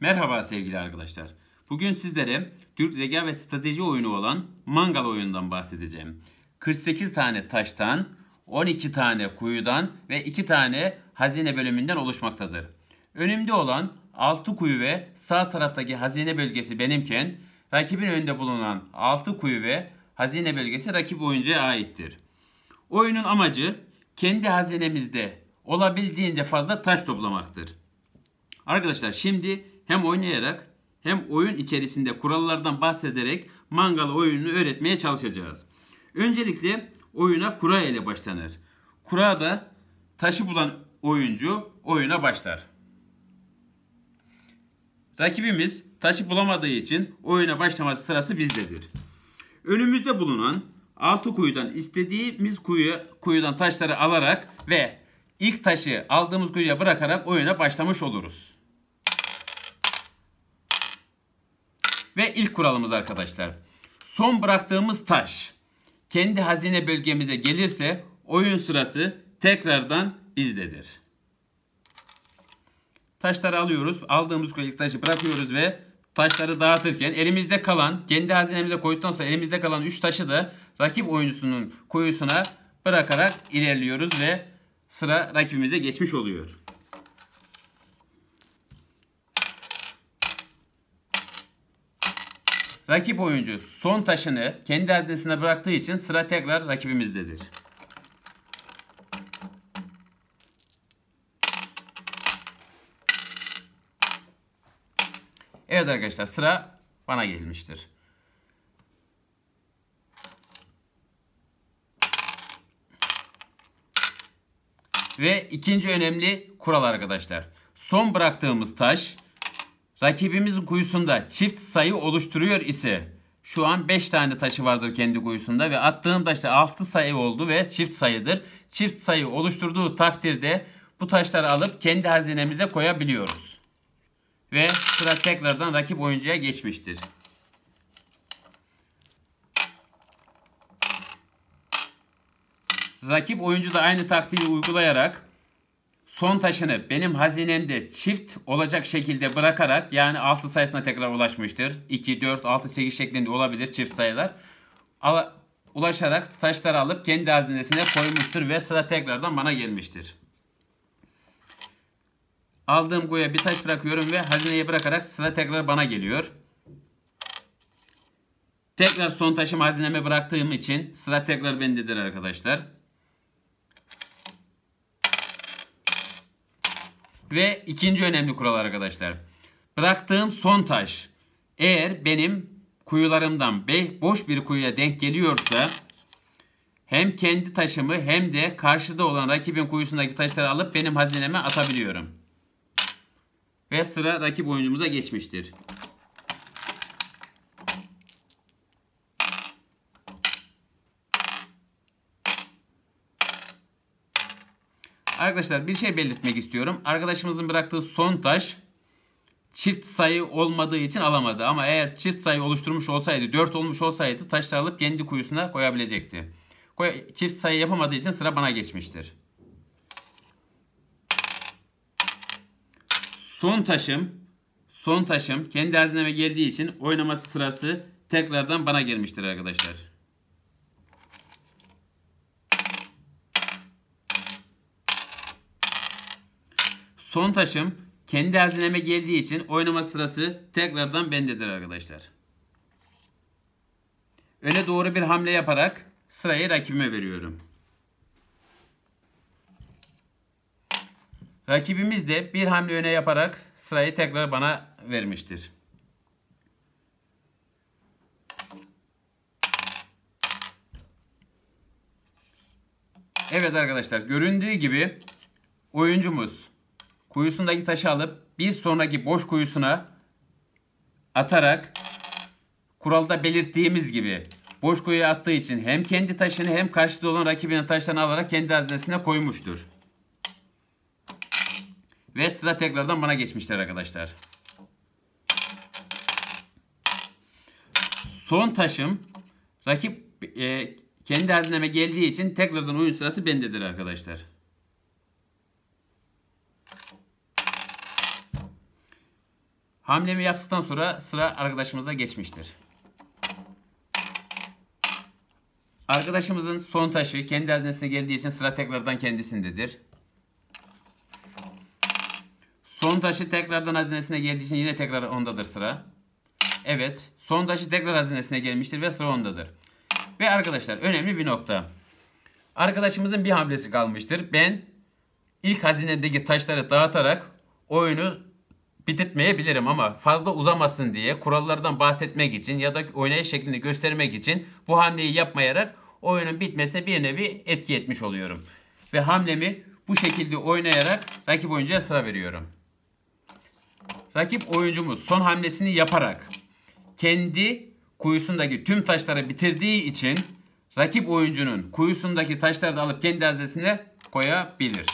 Merhaba sevgili arkadaşlar. Bugün sizlere Türk zeka ve strateji oyunu olan mangal oyunundan bahsedeceğim. 48 tane taştan, 12 tane kuyudan ve 2 tane hazine bölümünden oluşmaktadır. Önümde olan 6 kuyu ve sağ taraftaki hazine bölgesi benimken rakibin önünde bulunan 6 kuyu ve hazine bölgesi rakip oyuncuya aittir. Oyunun amacı kendi hazinemizde olabildiğince fazla taş toplamaktır. Arkadaşlar şimdi hem oynayarak hem oyun içerisinde kurallardan bahsederek mangal oyununu öğretmeye çalışacağız. Öncelikle oyuna kura ile başlanır. Kura da taşı bulan oyuncu oyuna başlar. Rakibimiz taşı bulamadığı için oyuna başlaması sırası bizdedir. Önümüzde bulunan altı kuyudan istediğimiz kuyu, kuyudan taşları alarak ve ilk taşı aldığımız kuyuya bırakarak oyuna başlamış oluruz. Ve ilk kuralımız arkadaşlar. Son bıraktığımız taş kendi hazine bölgemize gelirse oyun sırası tekrardan bizdedir. Taşları alıyoruz. Aldığımız kuyruk taşı bırakıyoruz ve taşları dağıtırken elimizde kalan kendi hazinemize koyduktan sonra elimizde kalan 3 taşı da rakip oyuncusunun kuyusuna bırakarak ilerliyoruz ve sıra rakibimize geçmiş oluyor. Rakip oyuncu son taşını kendi haznesine bıraktığı için sıra tekrar rakibimizdedir. Evet arkadaşlar sıra bana gelmiştir. Ve ikinci önemli kural arkadaşlar. Son bıraktığımız taş rakibimizin kuyusunda çift sayı oluşturuyor ise şu an 5 tane taşı vardır kendi kuyusunda ve attığım işte 6 sayı oldu ve çift sayıdır. Çift sayı oluşturduğu takdirde bu taşları alıp kendi hazinemize koyabiliyoruz. Ve sıra tekrardan rakip oyuncuya geçmiştir. Rakip oyuncu da aynı taktiği uygulayarak son taşını benim hazinemde çift olacak şekilde bırakarak yani 6 sayısına tekrar ulaşmıştır. 2, 4, 6, 8 şeklinde olabilir çift sayılar. Ala, ulaşarak taşları alıp kendi hazinesine koymuştur ve sıra tekrardan bana gelmiştir. Aldığım kuya bir taş bırakıyorum ve hazineye bırakarak sıra tekrar bana geliyor. Tekrar son taşımı hazineme bıraktığım için sıra tekrar bendedir arkadaşlar. Ve ikinci önemli kural arkadaşlar. Bıraktığım son taş eğer benim kuyularımdan boş bir kuyuya denk geliyorsa hem kendi taşımı hem de karşıda olan rakibin kuyusundaki taşları alıp benim hazineme atabiliyorum. Ve sıra rakip oyuncumuza geçmiştir. Arkadaşlar bir şey belirtmek istiyorum. Arkadaşımızın bıraktığı son taş çift sayı olmadığı için alamadı. Ama eğer çift sayı oluşturmuş olsaydı, 4 olmuş olsaydı taşları alıp kendi kuyusuna koyabilecekti. Koy çift sayı yapamadığı için sıra bana geçmiştir. Son taşım, son taşım kendi hazineme geldiği için oynaması sırası tekrardan bana gelmiştir arkadaşlar. Son taşım kendi hazineme geldiği için oynama sırası tekrardan bendedir arkadaşlar. Öne doğru bir hamle yaparak sırayı rakibime veriyorum. Rakibimiz de bir hamle öne yaparak sırayı tekrar bana vermiştir. Evet arkadaşlar göründüğü gibi oyuncumuz kuyusundaki taşı alıp bir sonraki boş kuyusuna atarak kuralda belirttiğimiz gibi boş kuyuya attığı için hem kendi taşını hem karşıda olan rakibinin taşlarını alarak kendi haznesine koymuştur. Ve sıra tekrardan bana geçmişler arkadaşlar. Son taşım rakip e, kendi hazineme geldiği için tekrardan oyun sırası bendedir arkadaşlar. Hamlemi yaptıktan sonra sıra arkadaşımıza geçmiştir. Arkadaşımızın son taşı kendi haznesine geldiği için sıra tekrardan kendisindedir. Son taşı tekrardan haznesine geldiği için yine tekrar ondadır sıra. Evet. Son taşı tekrar haznesine gelmiştir ve sıra ondadır. Ve arkadaşlar önemli bir nokta. Arkadaşımızın bir hamlesi kalmıştır. Ben ilk hazinedeki taşları dağıtarak oyunu bitirtmeyebilirim ama fazla uzamasın diye kurallardan bahsetmek için ya da oynayış şeklini göstermek için bu hamleyi yapmayarak oyunun bitmesine bir nevi etki etmiş oluyorum. Ve hamlemi bu şekilde oynayarak rakip oyuncuya sıra veriyorum. Rakip oyuncumuz son hamlesini yaparak kendi kuyusundaki tüm taşları bitirdiği için rakip oyuncunun kuyusundaki taşları da alıp kendi haznesine koyabilir.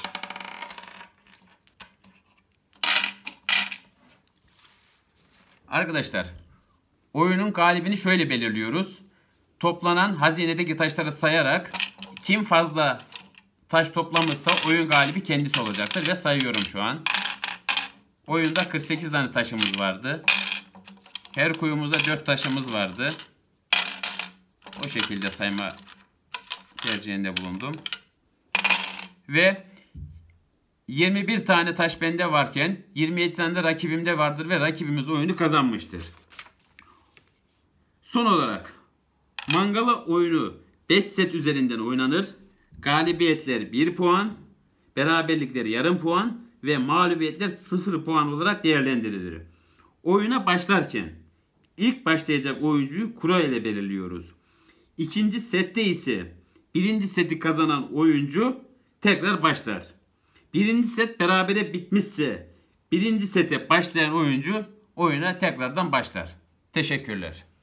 Arkadaşlar oyunun galibini şöyle belirliyoruz. Toplanan hazinedeki taşları sayarak kim fazla taş toplamışsa oyun galibi kendisi olacaktır ve sayıyorum şu an. Oyunda 48 tane taşımız vardı. Her kuyumuzda 4 taşımız vardı. O şekilde sayma tercihinde bulundum. Ve 21 tane taş bende varken 27 tane de rakibimde vardır ve rakibimiz oyunu kazanmıştır. Son olarak mangala oyunu 5 set üzerinden oynanır. Galibiyetler 1 puan, beraberlikler yarım puan ve mağlubiyetler 0 puan olarak değerlendirilir. Oyuna başlarken ilk başlayacak oyuncuyu kura ile belirliyoruz. İkinci sette ise birinci seti kazanan oyuncu tekrar başlar. Birinci set berabere bitmişse birinci sete başlayan oyuncu oyuna tekrardan başlar. Teşekkürler.